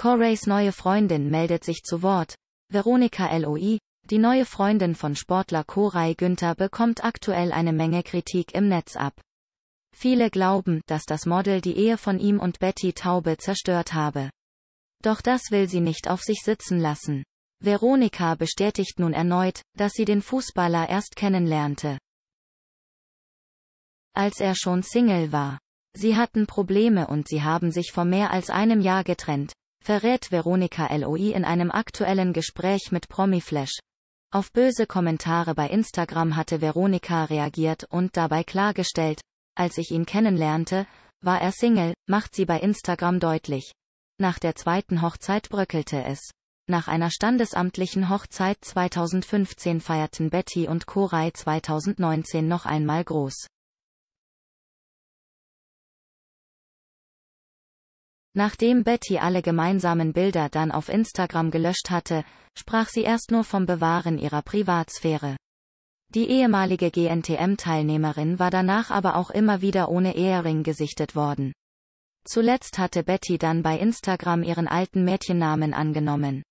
Corays neue Freundin meldet sich zu Wort. Veronika Loi, die neue Freundin von Sportler Koray Günther bekommt aktuell eine Menge Kritik im Netz ab. Viele glauben, dass das Model die Ehe von ihm und Betty Taube zerstört habe. Doch das will sie nicht auf sich sitzen lassen. Veronika bestätigt nun erneut, dass sie den Fußballer erst kennenlernte. Als er schon Single war. Sie hatten Probleme und sie haben sich vor mehr als einem Jahr getrennt, verrät Veronika Loi in einem aktuellen Gespräch mit Promiflash. Auf böse Kommentare bei Instagram hatte Veronika reagiert und dabei klargestellt, als ich ihn kennenlernte, war er Single, macht sie bei Instagram deutlich. Nach der zweiten Hochzeit bröckelte es. Nach einer standesamtlichen Hochzeit 2015 feierten Betty und Koray 2019 noch einmal groß. Nachdem Betty alle gemeinsamen Bilder dann auf Instagram gelöscht hatte, sprach sie erst nur vom Bewahren ihrer Privatsphäre. Die ehemalige GNTM-Teilnehmerin war danach aber auch immer wieder ohne Ehering gesichtet worden. Zuletzt hatte Betty dann bei Instagram ihren alten Mädchennamen angenommen.